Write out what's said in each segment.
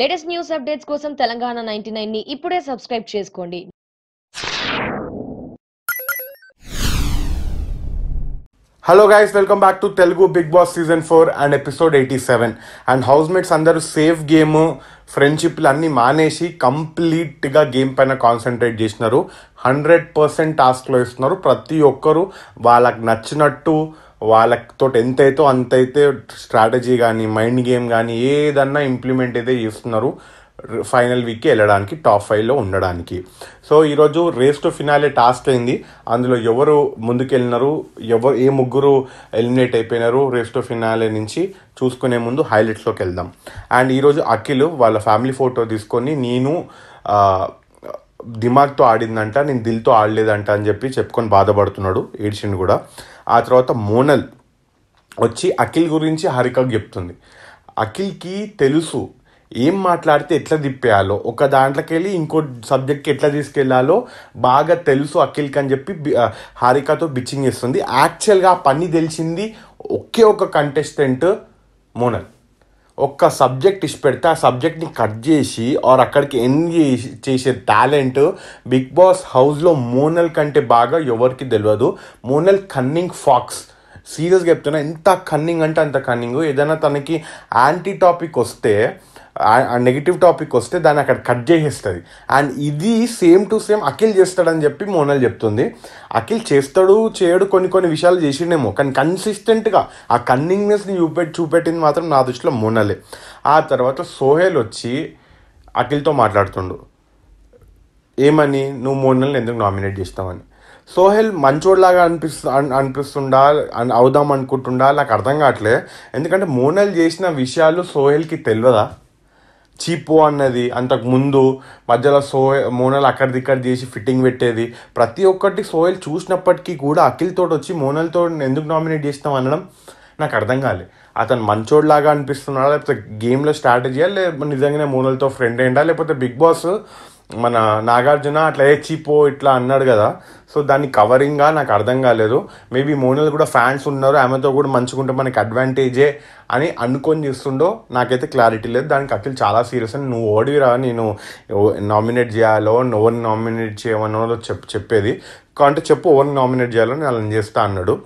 latest news updates కోసం Telangana ninety nine ని ఇప్పుడే సబ్స్క్రైబ్ చేసుకోండి hello guys welcome back to Telugu Bigg Boss season four and episode eighty seven and housemates అందరూ safe game ఫ్రెండ్షిప్లు అన్నీ మానేసి కంప్లీట్గా గేమ్ పైన కాన్సన్ట్రేట్ చేసినారు హండ్రెడ్ పర్సెంట్ టాస్క్లో ఇస్తున్నారు ప్రతి ఒక్కరూ వాళ్ళకి నచ్చినట్టు వాళ్ళతో ఎంత అయితే అంత అయితే స్ట్రాటజీ కానీ మైండ్ గేమ్ కానీ ఏదన్నా ఇంప్లిమెంట్ అయితే చేస్తున్నారు ఫైనల్ వీక్కి వెళ్ళడానికి టాప్ ఫైవ్లో ఉండడానికి సో ఈరోజు రేస్ టు ఫినాలే టాస్క్ అయింది అందులో ఎవరు ముందుకెళ్ళినారు ఎవరు ఏ ముగ్గురు ఎలిమినేట్ అయిపోయినారు రేస్ టు ఫినాలే నుంచి చూసుకునే ముందు హైలైట్స్లోకి వెళ్దాం అండ్ ఈరోజు అఖిల్ వాళ్ళ ఫ్యామిలీ ఫోటో తీసుకొని నేను దిమాగ్తో ఆడిందంట నేను దిల్తో ఆడలేదంట అని చెప్పి చెప్పుకొని బాధపడుతున్నాడు ఏడ్చిండు కూడా ఆ తర్వాత మోనల్ వచ్చి అఖిల్ గురించి హరిక చెప్తుంది అఖిల్కి తెలుసు ఏం మాట్లాడితే ఎట్లా తిప్పేయాలో ఒక దాంట్లోకి వెళ్ళి ఇంకో సబ్జెక్ట్కి ఎట్లా తీసుకెళ్లాలో బాగా తెలుసు అఖిల్కి అని చెప్పి హారికతో బిచ్చింగ్ చేస్తుంది యాక్చువల్గా ఆ పని తెలిసింది ఒకే ఒక కంటెస్టెంట్ మోనల్ ఒక్క సబ్జెక్ట్ ఇచ్చి పెడితే ఆ సబ్జెక్ట్ని కట్ చేసి ఆర్ అక్కడికి ఎన్ చేసే టాలెంట్ బిగ్ బాస్ హౌస్లో మోనల్ కంటే బాగా ఎవరికి తెలియదు మోనల్ కన్నింగ్ ఫాక్స్ సీరియస్గా చెప్తున్నా ఎంత కన్నింగ్ అంటే అంత కన్నింగ్ ఏదైనా తనకి యాంటీ టాపిక్ వస్తే ఆ నెగిటివ్ టాపిక్ వస్తే దాన్ని అక్కడ కట్ చేసేస్తుంది అండ్ ఇది సేమ్ టు సేమ్ అఖిల్ చేస్తాడని చెప్పి మోనల్ చెప్తుంది అఖిల్ చేస్తాడు చేయడు కొన్ని కొన్ని విషయాలు చేసిండేమో కానీ కన్సిస్టెంట్గా ఆ కన్నింగ్నెస్ని చూపెట్టి చూపెట్టింది మాత్రం నా దృష్టిలో మోనలే ఆ తర్వాత సోహెల్ వచ్చి అఖిల్తో మాట్లాడుతుండు ఏమని నువ్వు మోనల్ని ఎందుకు నామినేట్ చేస్తావని సోహెల్ మంచోడ్లాగా అనిపిస్తు అనిపిస్తుండా అవుదాం అనుకుంటుండా నాకు అర్థం కావట్లేదు ఎందుకంటే మోనల్ చేసిన విషయాలు సోహెల్కి తెలియదా చీపు అన్నది అంతకుముందు మధ్యలో సోయల్ మోనల్ అక్కడిది చేసి ఫిట్టింగ్ పెట్టేది ప్రతి ఒక్కటి సోయల్ చూసినప్పటికీ కూడా అఖిల్తో వచ్చి మోనల్తో ఎందుకు నామినేట్ చేస్తాం అనడం నాకు అర్థం కాలే అతను మంచోడ్లాగా అనిపిస్తున్నాడా లేకపోతే గేమ్లో స్ట్రాటజీయా లేకపోతే నిజంగానే మోనల్తో ఫ్రెండ్ అయ్యిందా లేకపోతే బిగ్ బాస్ మన నాగార్జున అట్లా ఏ చీపో ఇట్లా అన్నాడు కదా సో దాన్ని కవరింగ్గా నాకు అర్థం కాలేదు మేబీ మోనల్ కూడా ఫ్యాన్స్ ఉన్నారు ఆమెతో కూడా మంచుకుంటే మనకి అడ్వాంటేజే అని అనుకొని చేస్తుండో నాకైతే క్లారిటీ లేదు దానికి అఖిల్ చాలా సీరియస్ అని నువ్వు ఓడివిరా నేను నామినేట్ చేయాలో ఎవరిని నామినేట్ చేయమనో చెప్ చెప్పేది కాబట్టి చెప్పు ఓవర్ నామినేట్ చేయాలో నేను అలా చేస్తా అన్నాడు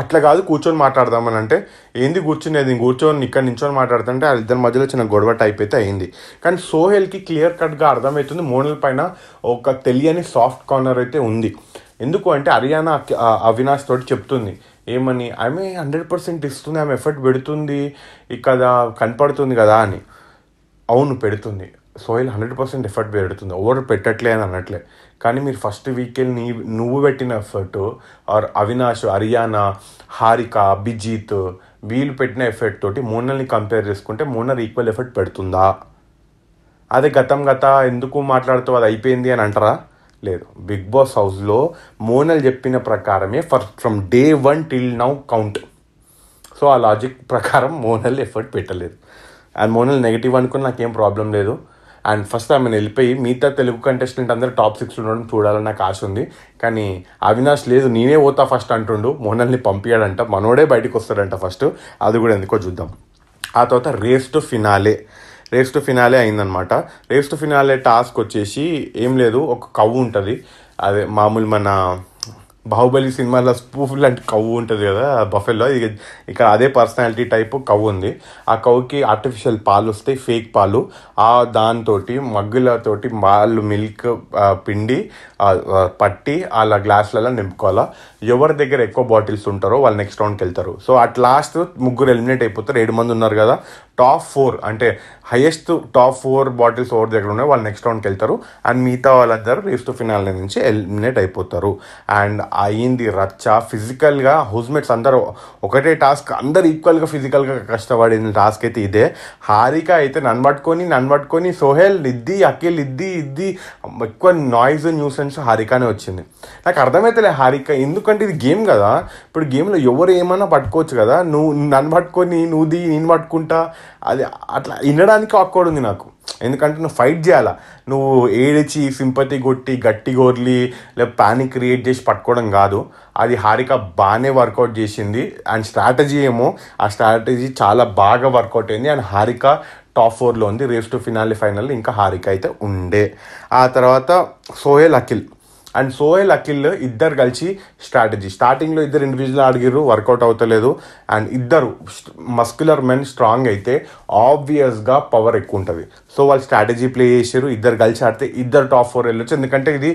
అట్లా కాదు కూర్చొని మాట్లాడదామని అంటే ఏంది కూర్చునేది కూర్చొని ఇక్కడ నించొని మాట్లాడుతుంటే ఇద్దరి మధ్యలో చిన్న గొడవ టైప్ అయితే అయింది కానీ సోహెల్కి క్లియర్ కట్గా అర్థమవుతుంది మోనల్ పైన ఒక తెలియని సాఫ్ట్ కార్నర్ అయితే ఉంది ఎందుకు అంటే హర్యానా అవినాష్ తోటి చెప్తుంది ఏమని ఆమె హండ్రెడ్ పర్సెంట్ ఇస్తుంది ఆమె ఎఫర్ట్ పెడుతుంది ఇక్కడ కనపడుతుంది కదా అని అవును పెడుతుంది సోహెల్ హండ్రెడ్ పర్సెంట్ ఎఫర్ట్ పెడుతుంది ఓవర్ పెట్టట్లే అని అనట్లే కానీ మీరు ఫస్ట్ వీకెల్ నీ నువ్వు పెట్టిన ఎఫర్ట్ ఆర్ అవినాష్ హరియానా హారిక అభిజిత్ వీళ్ళు పెట్టిన ఎఫర్ట్ తోటి మోనల్ని కంపేర్ చేసుకుంటే మోనర్ ఈక్వల్ ఎఫర్ట్ పెడుతుందా అదే గతం గత ఎందుకు మాట్లాడుతూ అది అయిపోయింది అని అంటారా లేదు బిగ్ బాస్ హౌస్లో మోనల్ చెప్పిన ప్రకారమే for from day one till now count so ఆ లాజిక్ ప్రకారం మోనల్ ఎఫర్ట్ పెట్టలేదు అండ్ మోనల్ నెగిటివ్ అనుకుని నాకేం ప్రాబ్లం లేదు అండ్ ఫస్ట్ ఆమెను వెళ్ళిపోయి మిగతా తెలుగు కంటెస్టెంట్ అందరూ టాప్ సిక్స్ ఉండడం చూడాలని నాకు ఆశ ఉంది కానీ అవినాష్ లేదు నేనే పోతా ఫస్ట్ అంటుండు మోనల్ని పంపించాడంట మనోడే బయటకు వస్తాడంట ఫస్ట్ అది కూడా ఎందుకో చూద్దాం ఆ తర్వాత race to finale race to finale అయిందనమాట రేస్ టు ఫినాలే టాస్క్ వచ్చేసి ఏం లేదు ఒక కవ్వు ఉంటుంది అదే మామూలు మన బాహుబలి సినిమాలో స్పూఫ్ లాంటి కవ్వు ఉంటుంది కదా బఫెల్లో ఇక ఇక్కడ అదే పర్సనాలిటీ టైప్ కవ్వు ఉంది ఆ కవ్వుకి ఆర్టిఫిషియల్ పాలు వస్తాయి ఫేక్ పాలు ఆ దాంతోటి మగ్గులతోటి వాళ్ళు మిల్క్ పిండి పట్టి అలా గ్లాసులలో నింపుకోవాలి ఎవరి దగ్గర ఎక్కువ బాటిల్స్ ఉంటారో వాళ్ళు నెక్స్ట్ రౌండ్కి వెళ్తారు సో అట్ లాస్ట్ ముగ్గురు ఎలిమినేట్ అయిపోతారు ఏడు మంది ఉన్నారు కదా టాప్ ఫోర్ అంటే highest top four bottles over దగ్గర ఉన్నాయి వాళ్ళు నెక్స్ట్ రౌండ్కి వెళ్తారు అండ్ మిగతా వాళ్ళందరూ రేస్ట్ ఫినాల్ నుంచి ఎలిమినేట్ అయిపోతారు అండ్ అయింది రచ్చ ఫిజికల్గా హౌస్మేట్స్ అందరూ ఒకటే టాస్క్ అందరు ఈక్వల్గా ఫిజికల్గా కష్టపడిన టాస్క్ అయితే ఇదే హారిక అయితే నన్ను పట్టుకొని నన్ను పట్టుకొని సోహెల్ ఇద్ది అఖిల్ ఇద్ది ఇద్ది ఎక్కువ నాయిస్ న్యూసెన్స్ హారికానే వచ్చింది నాకు అర్థమైతలే హారిక ఎందుకంటే ఇది గేమ్ కదా ఇప్పుడు గేమ్లో ఎవరు ఏమైనా పట్టుకోవచ్చు కదా నువ్వు నన్ను పట్టుకొని నువ్వు ది నేను పట్టుకుంటా అది అట్లా వినడానికి ఆక్వర్డ్ ఉంది నాకు ఎందుకంటే నువ్వు ఫైట్ చేయాలా నువ్వు ఏడిచి సింపతి కొట్టి గట్టి గోర్లి లేకపోతే ప్యానిక్ క్రియేట్ చేసి పట్టుకోవడం కాదు అది హారిక బాగానే వర్కౌట్ చేసింది అండ్ స్ట్రాటజీ ఏమో ఆ స్ట్రాటజీ చాలా బాగా వర్కౌట్ అయింది అండ్ హారిక టాప్ ఫోర్లో ఉంది రేస్ టు ఫినాలి ఫైనల్ ఇంకా హారిక అయితే ఉండే ఆ తర్వాత సోహెల్ అఖిల్ అండ్ సోహెల్ అఖిల్ ఇద్దరు కలిసి స్ట్రాటజీ స్టార్టింగ్లో ఇద్దరు ఇండివిజువల్ ఆడిగిర్రు వర్కౌట్ అవుతలేదు అండ్ ఇద్దరు మస్క్యులర్ మెన్ స్ట్రాంగ్ అయితే ఆబ్వియస్గా పవర్ ఎక్కువ ఉంటుంది సో వాళ్ళు స్ట్రాటజీ ప్లే చేశారు ఇద్దరు కలిసి ఆడితే ఇద్దరు టాప్ ఫోర్ వెళ్ళొచ్చు ఎందుకంటే ఇది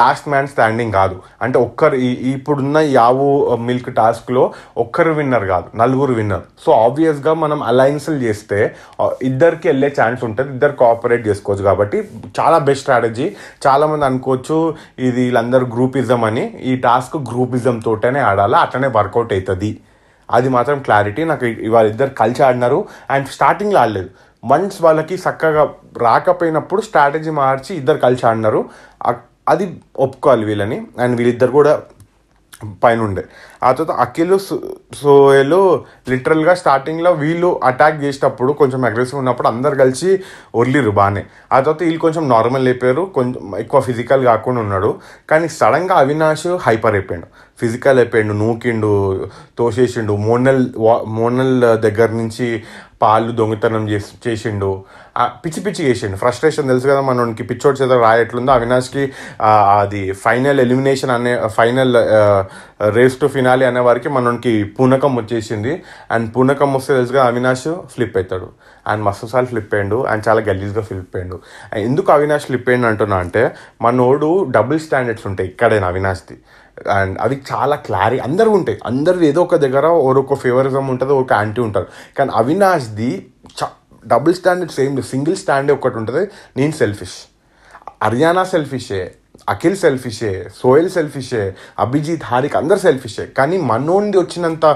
లాస్ట్ మ్యాన్ స్టాండింగ్ కాదు అంటే ఒక్కరు ఇప్పుడున్న యావు మిల్క్ టాస్క్లో ఒక్కరు విన్నర్ కాదు నలుగురు విన్నర్ సో ఆబ్వియస్గా మనం అలయన్స్లు చేస్తే ఇద్దరికి వెళ్ళే ఛాన్స్ ఉంటుంది ఇద్దరు కోఆపరేట్ చేసుకోవచ్చు కాబట్టి చాలా బెస్ట్ స్ట్రాటజీ చాలామంది అనుకోవచ్చు ఇది వీళ్ళందరూ గ్రూపిజం అని ఈ టాస్క్ గ్రూపిజం తోటనే ఆడాలి అట్లనే వర్కౌట్ అవుతుంది అది మాత్రం క్లారిటీ నాకు ఇవాళ ఇద్దరు కలిసి ఆడినారు అండ్ స్టార్టింగ్లో ఆడలేదు వన్స్ వాళ్ళకి చక్కగా రాకపోయినప్పుడు స్ట్రాటజీ మార్చి ఇద్దరు కలిసి ఆడినారు అది ఒప్పుకోవాలి వీళ్ళని అండ్ వీళ్ళిద్దరు కూడా పైన ఉండే ఆ తర్వాత అఖిల్ సోయలు లిటరల్గా స్టార్టింగ్లో వీళ్ళు అటాక్ చేసేటప్పుడు కొంచెం అగ్రెసివ్ ఉన్నప్పుడు అందరు కలిసి ఒర్లిరు బాగానే ఆ తర్వాత వీళ్ళు కొంచెం నార్మల్ అయిపోయారు కొంచెం ఎక్కువ ఫిజికల్ కాకుండా ఉన్నాడు కానీ సడన్గా అవినాష్ హైపర్ అయిపోయాడు ఫిజికల్ అయిపోయాడు నూకిండు తోసేసిండు మోనల్ మోనల్ దగ్గర నుంచి పాలు దొంగతనం చేసి చేసిండు పిచ్చి పిచ్చి చేసిండు ఫ్రస్ట్రేషన్ తెలుసు కదా మనకి పిచ్చోడ్ చేత రాయట్లుందో అవినాష్కి అది ఫైనల్ ఎలిమినేషన్ అనే ఫైనల్ రేస్ టు ఫినాలి అనే వారికి మనకి పూనకం వచ్చేసింది అండ్ పూనకం వస్తే తెలుసు కదా అవినాష్ ఫ్లిప్ అవుతాడు అండ్ మస్తు సార్లు ఫ్లిప్ అయ్యాడు అండ్ చాలా గలీజ్గా ఫ్లిప్ అయ్యాడు ఎందుకు అవినాష్ ఫ్లిప్ అయ్యాడు అంటున్నా అంటే మనోడు డబుల్ స్టాండర్డ్స్ ఉంటాయి ఇక్కడైనా అవినాష్ది అండ్ అవి చాలా క్లారిటీ అందరూ ఉంటాయి అందరు ఏదో ఒక దగ్గర ఒరొక ఫేవరిజం ఉంటుంది ఒక యాంటీ ఉంటారు కానీ అవినాష్ది చ డబుల్ స్టాండర్డ్ సేమ్ సింగిల్ స్టాండే ఒకటి ఉంటుంది నేను సెల్ఫిష్ హర్యానా సెల్ఫిషే అఖిల్ సెల్ఫిషే సోయల్ సెల్ఫిషే అభిజిత్ హారిక్ అందరు సెల్ఫిషే కానీ మనోండి వచ్చినంత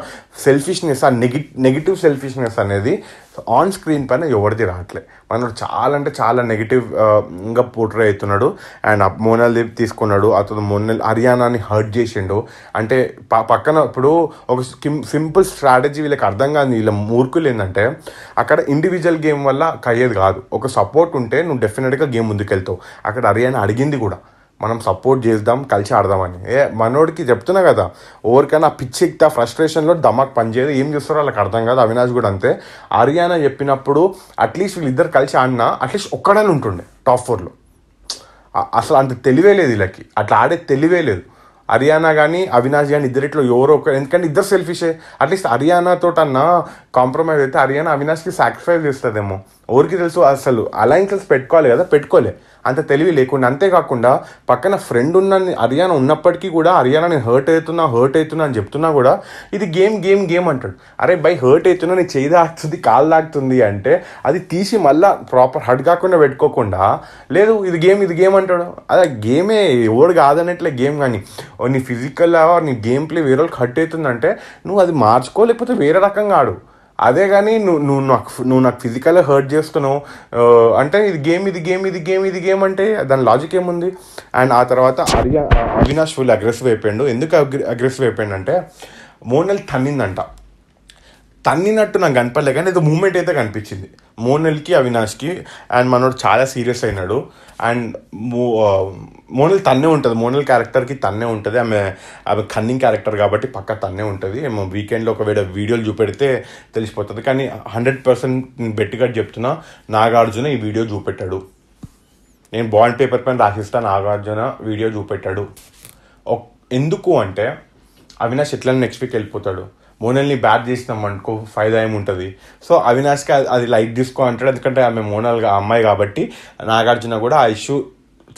సెల్ఫిష్నెస్ ఆ నెగి నెగిటివ్ సెల్ఫిష్నెస్ అనేది సో ఆన్ స్క్రీన్ పైన ఎవరిది రావట్లే మనోడు చాలా అంటే చాలా నెగిటివ్ ఇంకా పోర్ట్రే అవుతున్నాడు అండ్ దీప్ తీసుకున్నాడు అతను మొన్న హర్యానాని హర్ట్ చేసిండు అంటే పక్కన ఇప్పుడు ఒక సింపుల్ స్ట్రాటజీ వీళ్ళకి అర్థం కాదు వీళ్ళ మూర్ఖులు ఏంటంటే అక్కడ ఇండివిజువల్ గేమ్ వల్ల కయ్యేది కాదు ఒక సపోర్ట్ ఉంటే నువ్వు డెఫినెట్గా గేమ్ ముందుకెళ్తావు అక్కడ హర్యానా అడిగింది కూడా మనం సపోర్ట్ చేద్దాం కలిసి ఆడదామని ఏ మనోడికి చెప్తున్నా కదా ఎవరికైనా పిచ్చి ఎక్కితే ఫ్రస్ట్రేషన్లో దమాక్ పనిచేయదు ఏం చేస్తారో వాళ్ళకి అర్థం కాదు అవినాష్ కూడా అంతే హర్యానా చెప్పినప్పుడు అట్లీస్ట్ వీళ్ళిద్దరు కలిసి ఆడినా అట్లీస్ట్ ఒక్కడని ఉంటుండే టాప్ ఫోర్లో అసలు అంత తెలివే లేదు వీళ్ళకి అట్లా ఆడే తెలివే లేదు హర్యానా కానీ అవినాష్ కానీ ఇద్దరిట్లో ఎవరో ఒక ఎందుకంటే ఇద్దరు సెల్ఫిషే అట్లీస్ట్ హర్యానాతో తోటన్నా కాంప్రమైజ్ అయితే హర్యానా అవినాష్కి సాక్రిఫైస్ చేస్తుందేమో ఎవరికి తెలుసు అసలు అలయన్సెస్ పెట్టుకోవాలి కదా పెట్టుకోలే అంత తెలివి లేకుండా అంతేకాకుండా పక్కన ఫ్రెండ్ ఉన్న అరియానా ఉన్నప్పటికీ కూడా అరియానా నేను హర్ట్ అవుతున్నా హర్ట్ అవుతున్నా అని చెప్తున్నా కూడా ఇది గేమ్ గేమ్ గేమ్ అంటాడు అరే బై హర్ట్ అవుతున్నా నీ చేయి దాగుతుంది కాలు దాగుతుంది అంటే అది తీసి మళ్ళీ ప్రాపర్ హర్ట్ కాకుండా పెట్టుకోకుండా లేదు ఇది గేమ్ ఇది గేమ్ అంటాడు అదే గేమే ఎవడు కాదన్నట్లే గేమ్ కానీ నీ ఫిజికల్ నీ గేమ్ ప్లే వేరే వాళ్ళకి హర్ట్ అవుతుందంటే నువ్వు అది మార్చుకో లేకపోతే వేరే రకంగా ఆడు అదే కానీ నువ్వు నువ్వు నాకు నువ్వు నాకు ఫిజికల్గా హర్ట్ చేస్తున్నావు అంటే ఇది గేమ్ ఇది గేమ్ ఇది గేమ్ ఇది గేమ్ అంటే దాని లాజిక్ ఏముంది అండ్ ఆ తర్వాత అవినాష్ ఫుల్ అగ్రెసివ్ అయిపోయాడు ఎందుకు అగ్రెసివ్ అయిపోయాడు అంటే మోనల్ తన్నిందంట తన్నినట్టు నాకు కనపడలే కానీ ఏదో మూమెంట్ అయితే కనిపించింది మోనల్కి అవినాష్కి అండ్ మనోడు చాలా సీరియస్ అయినాడు అండ్ మోనల్ తన్నే ఉంటుంది మోనల్ క్యారెక్టర్కి తన్నే ఉంటుంది ఆమె ఆమె కన్నింగ్ క్యారెక్టర్ కాబట్టి పక్క తన్నే ఉంటుంది ఏమో వీకెండ్లో ఒకవేళ వీడియోలు చూపెడితే తెలిసిపోతుంది కానీ హండ్రెడ్ పర్సెంట్ బెట్టిగా చెప్తున్నా నాగార్జున ఈ వీడియో చూపెట్టాడు నేను బాండ్ పేపర్ పైన రాసిస్తాను నాగార్జున వీడియో చూపెట్టాడు ఎందుకు అంటే అవినాష్ ఎట్లా నెక్స్ట్ వీక్ వెళ్ళిపోతాడు మోనల్ని బ్యాట్ చేసినాం అనుకో ఫైదా ఏమి ఉంటుంది సో అవినాష్కి అది లైక్ తీసుకో అంటాడు ఎందుకంటే ఆమె మోనల్ అమ్మాయి కాబట్టి నాగార్జున కూడా ఆ ఇష్యూ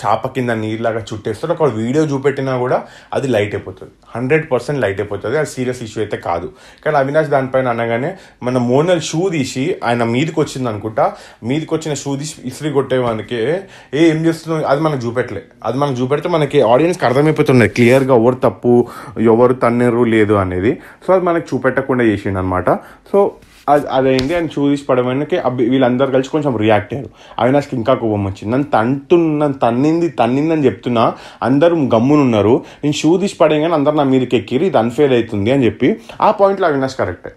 చాప కింద నీరులాగా చుట్టేస్తారు ఒక వీడియో చూపెట్టినా కూడా అది లైట్ అయిపోతుంది హండ్రెడ్ పర్సెంట్ లైట్ అయిపోతుంది అది సీరియస్ ఇష్యూ అయితే కాదు కానీ అవినాష్ దానిపైన అనగానే మన మోనల్ షూ తీసి ఆయన మీదకి వచ్చింది అనుకుంటా మీదకి వచ్చిన షూ తీసి ఇసిరి కొట్టేవానికి ఏం చేస్తున్నావు అది మనకు చూపెట్టలే అది మనం చూపెడితే మనకి ఆడియన్స్కి అర్థమైపోతున్నది క్లియర్గా ఎవరు తప్పు ఎవరు తన్నరు లేదు అనేది సో అది మనకు చూపెట్టకుండా చేసిండు అనమాట సో అదేంటి అని చూసి పడమనికి వీళ్ళందరూ కలిసి కొంచెం రియాక్ట్ అయ్యారు అవినాష్కి ఇంకా కోపం వచ్చింది నన్ను తంటున్న తన్నింది తన్నింది అని చెప్తున్నా అందరూ గమ్మునున్నారు నేను షూ తీసి కానీ అందరు నా మీదకి ఎక్కిరు ఇది అన్ఫెయిల్ అవుతుంది అని చెప్పి ఆ పాయింట్లో అవినాష్ కరెక్టే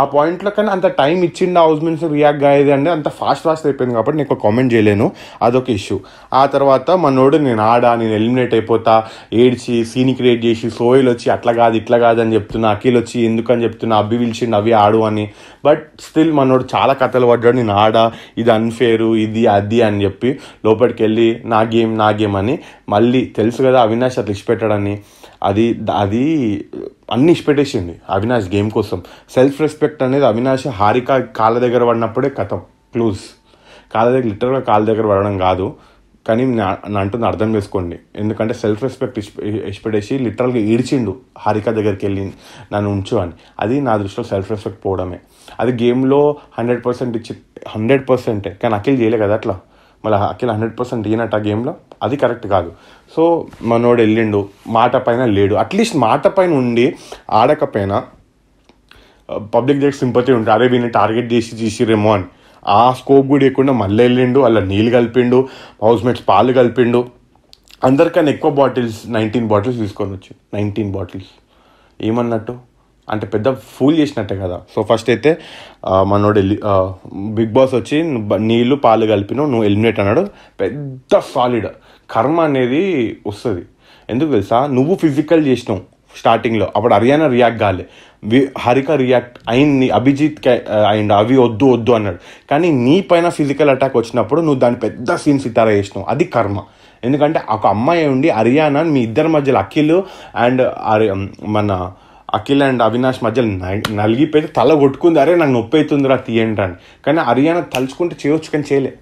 ఆ పాయింట్లో కానీ అంత టైం ఇచ్చిండు హౌస్ మీన్స్ రియాక్ట్ అయ్యేది అంటే అంత ఫాస్ట్ ఫాస్ట్ అయిపోయింది కాబట్టి నేను ఒక కామెంట్ చేయలేను అదొక ఇష్యూ ఆ తర్వాత మనోడు నేను ఆడా నేను ఎలిమినేట్ అయిపోతా ఏడ్చి సీన్ క్రియేట్ చేసి సోయిల్ వచ్చి అట్లా కాదు ఇట్లా కాదు అని చెప్తున్నా అఖిల్ వచ్చి ఎందుకని చెప్తున్నా అబ్బి పిలిచిండు అవి ఆడు అని బట్ స్టిల్ మనోడు చాలా కథలు పడ్డాడు నేను ఆడా ఇది అన్ఫేరు ఇది అది అని చెప్పి లోపలికి వెళ్ళి నా గేమ్ నా గేమ్ అని మళ్ళీ తెలుసు కదా అవినాష్ అట్లా ఇచ్చిపెట్టాడని అది అది అన్ని ఇష్టపెట్టేసింది అవినాష్ గేమ్ కోసం సెల్ఫ్ రెస్పెక్ట్ అనేది అవినాష్ హారిక కాళ్ళ దగ్గర పడినప్పుడే కథం క్లూజ్ కాళ్ళ దగ్గర లిటరల్గా కాళ్ళ దగ్గర పడడం కాదు కానీ నేను అంటుంది అర్థం చేసుకోండి ఎందుకంటే సెల్ఫ్ రెస్పెక్ట్ ఇష్టపడేసి లిటరల్గా ఈడ్చిండు హారిక దగ్గరికి వెళ్ళి నన్ను ఉంచు అని అది నా దృష్టిలో సెల్ఫ్ రెస్పెక్ట్ పోవడమే అది గేమ్లో హండ్రెడ్ పర్సెంట్ ఇచ్చి హండ్రెడ్ పర్సెంటే కానీ అఖిల్ చేయలే కదా అట్లా మళ్ళీ అఖిల్ హండ్రెడ్ పర్సెంట్ ఇయ్యనట్టు ఆ గేమ్లో అది కరెక్ట్ కాదు సో మనోడు వెళ్ళిండు మాట పైన లేడు అట్లీస్ట్ మాట పైన ఉండి ఆడకపోయినా పబ్లిక్ దగ్గర సింపతి ఉంటుంది అరే వీళ్ళని టార్గెట్ చేసి రేమో అని ఆ స్కోప్ కూడా ఇవ్వకుండా మళ్ళీ వెళ్ళిండు అలా నీళ్ళు కలిపిండు హౌస్ మేట్స్ పాలు కలిపిండు అందరికన్నా ఎక్కువ బాటిల్స్ నైన్టీన్ బాటిల్స్ తీసుకొని వచ్చి నైన్టీన్ బాటిల్స్ ఏమన్నట్టు అంటే పెద్ద ఫూల్ చేసినట్టే కదా సో ఫస్ట్ అయితే మనోడు ఎలి బిగ్ బాస్ వచ్చి నీళ్ళు పాలు కలిపిన నువ్వు ఎలిమినేట్ అన్నాడు పెద్ద సాలిడ్ కర్మ అనేది వస్తుంది ఎందుకు తెలుసా నువ్వు ఫిజికల్ చేసినావు స్టార్టింగ్లో అప్పుడు హర్యానా రియాక్ట్ కాలే వి హరిక రియాక్ట్ అయింది అభిజిత్ అయిండు అవి వద్దు వద్దు అన్నాడు కానీ నీ పైన ఫిజికల్ అటాక్ వచ్చినప్పుడు నువ్వు దాని పెద్ద సీన్ సితార చేసినావు అది కర్మ ఎందుకంటే ఒక అమ్మాయి ఉండి హర్యానా మీ ఇద్దరి మధ్యలో అఖిల్ అండ్ మన అఖిల్ అండ్ అవినాష్ మధ్యలో నలిగిపోయి తల కొట్టుకుంది అరే నాకు నొప్పి అవుతుందిరా తీయండి అని కానీ హర్యానా తలుచుకుంటే చేయొచ్చు కానీ చేయలే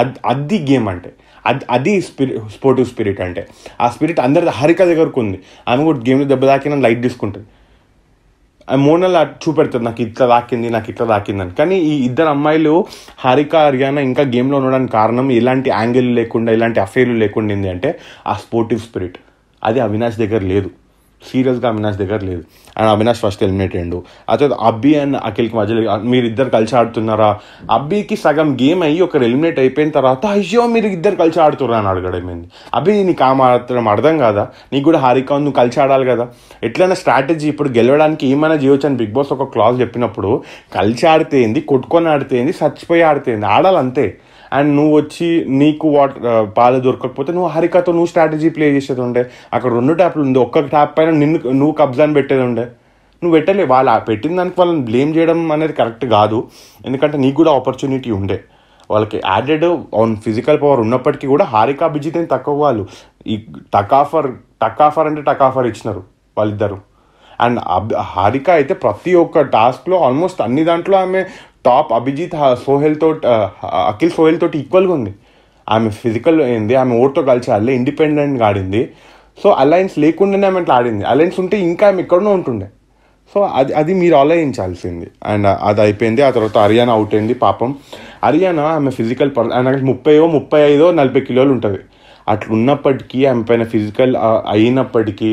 అది అది గేమ్ అంటే అది అది స్పిరి స్పోర్టివ్ స్పిరిట్ అంటే ఆ స్పిరిట్ అందరి హరిక దగ్గరకు ఉంది ఆమె కూడా గేమ్లో దెబ్బ తాకినా లైట్ తీసుకుంటుంది ఆమె మోనల్ చూపెడుతుంది నాకు ఇట్లా తాకింది నాకు ఇట్లా తాకిందని కానీ ఈ ఇద్దరు అమ్మాయిలు హరిక హరియానా ఇంకా గేమ్లో ఉండడానికి కారణం ఎలాంటి యాంగిల్ లేకుండా ఎలాంటి అఫైర్లు లేకుండా అంటే ఆ స్పోర్టివ్ స్పిరిట్ అది అవినాష్ దగ్గర లేదు సీరియస్గా అవినాష్ దగ్గర లేదు అండ్ అవినాష్ ఫస్ట్ ఎలిమినేట్ అయ్యిండు ఆ తర్వాత అబ్బి అండ్ అఖిల్కి మధ్యలో ఇద్దరు కలిసి ఆడుతున్నారా అబ్బీకి సగం గేమ్ అయ్యి ఒకరు ఎలిమినేట్ అయిపోయిన తర్వాత అయ్యో మీరు ఇద్దరు కలిసి ఆడుతున్నారు అని అడగడం ఏంది అబ్బి నీకు ఆ మాత్రం అర్థం కాదా నీకు కూడా హారికా నువ్వు కలిసి ఆడాలి కదా ఎట్లైనా స్ట్రాటజీ ఇప్పుడు గెలవడానికి ఏమైనా చేయొచ్చు అని బిగ్ బాస్ ఒక క్లాస్ చెప్పినప్పుడు కలిసి ఆడితే ఏంది కొట్టుకొని ఆడితే ఏంది చచ్చిపోయి ఆడితే ఏంది ఆడాలంతే అండ్ నువ్వు వచ్చి నీకు వాట్ పాలు దొరకకపోతే నువ్వు హరికతో నువ్వు స్ట్రాటజీ ప్లే చేసేది ఉండే అక్కడ రెండు ట్యాప్లు ఉంది ఒక్క ట్యాప్ పైన నిన్ను నువ్వు కబ్జాని పెట్టేది ఉండే నువ్వు పెట్టలే వాళ్ళు పెట్టిన దానికి వాళ్ళని బ్లేమ్ చేయడం అనేది కరెక్ట్ కాదు ఎందుకంటే నీకు కూడా ఆపర్చునిటీ ఉండే వాళ్ళకి యాడెడ్ ఆన్ ఫిజికల్ పవర్ ఉన్నప్పటికీ కూడా హారికా బిజిత్ అని తక్కువ వాళ్ళు ఈ టక్ ఆఫర్ అంటే ఆఫర్ ఇచ్చినారు వాళ్ళిద్దరు అండ్ హారిక అయితే ప్రతి ఒక్క టాస్క్లో ఆల్మోస్ట్ అన్ని దాంట్లో ఆమె టాప్ అభిజిత్ సోహెల్తో అఖిల్ సోహెల్తో ఈక్వల్గా ఉంది ఆమె ఫిజికల్ అయింది ఆమె ఓటుతో కలిసి అల్లే ఇండిపెండెంట్గా ఆడింది సో అలయన్స్ లేకుండానే ఆమె అట్లా ఆడింది అలయన్స్ ఉంటే ఇంకా ఆమె ఎక్కడనో ఉంటుండే సో అది అది మీరు ఆలోచించాల్సింది అండ్ అది అయిపోయింది ఆ తర్వాత హర్యానా అవుట్ అయింది పాపం హర్యానా ఆమె ఫిజికల్ పర్ ఆయన ముప్పైయో ముప్పై ఐదో నలభై కిలోలు ఉంటుంది అట్లున్నప్పటికీ ఆమె పైన ఫిజికల్ అయినప్పటికీ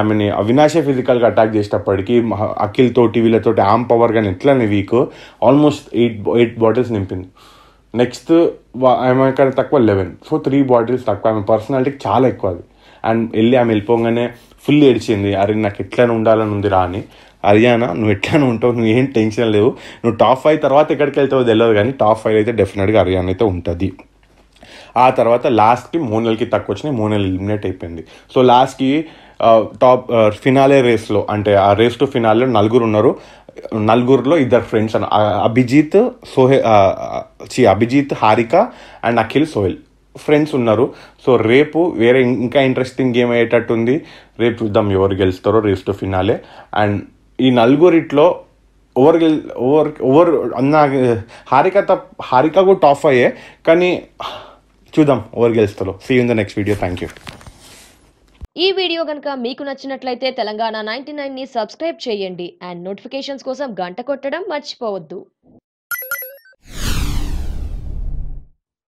ఆమెని అవినాశ ఫిజికల్గా అటాక్ చేసేటప్పటికీ అఖిల్ తోటి వీళ్ళతోటి ఆమ్ పవర్ కానీ ఎట్లనే week almost eight eight bottles నింపింది నెక్స్ట్ ఆమె ఇక్కడ తక్కువ లెవెన్ సో త్రీ బాటిల్స్ తక్కువ ఆమె పర్సనాలిటీకి చాలా ఎక్కువ అది అండ్ వెళ్ళి ఆమె వెళ్ళిపోగానే ఫుల్ ఏడిచింది అరే నాకు ఎట్లనే ఉండాలని ఉంది రా అని హర్యానా నువ్వు ఎట్లా ఉంటావు నువ్వు ఏం టెన్షన్ లేవు నువ్వు టాప్ ఫైవ్ తర్వాత ఎక్కడికి వెళ్తావో తెలియదు కానీ టాప్ ఫైవ్ అయితే డెఫినెట్గా హర్యానా అయితే ఉంటుంది ఆ తర్వాత లాస్ట్కి మోనల్కి తక్కువ వచ్చినాయి మోనల్ ఎలిమినేట్ అయిపోయింది సో లాస్ట్కి టాప్ ఫినాలే రేస్లో అంటే ఆ రేస్ టు ఫినాలే నలుగురు ఉన్నారు నలుగురులో ఇద్దరు ఫ్రెండ్స్ అన్న అభిజిత్ సోహే చి అభిజిత్ హారిక అండ్ అఖిల్ సోహెల్ ఫ్రెండ్స్ ఉన్నారు సో రేపు వేరే ఇంకా ఇంట్రెస్టింగ్ గేమ్ అయ్యేటట్టుంది రేపు చూద్దాం ఎవరు గెలుస్తారో రేస్ టు ఫినాలే అండ్ ఈ నలుగురిట్లో ఓవర్ ఓవర్ ఓవర్ నా హారిక తప్ హారిక కూడా టాఫ్ అయ్యే కానీ చూద్దాం ఎవరు గెలుస్తారో see in the next video thank you ఈ వీడియో కనుక మీకు నచ్చినట్లయితే తెలంగాణ నైన్టీ నైన్ని సబ్స్క్రైబ్ చేయండి అండ్ నోటిఫికేషన్స్ కోసం గంట కొట్టడం మర్చిపోవద్దు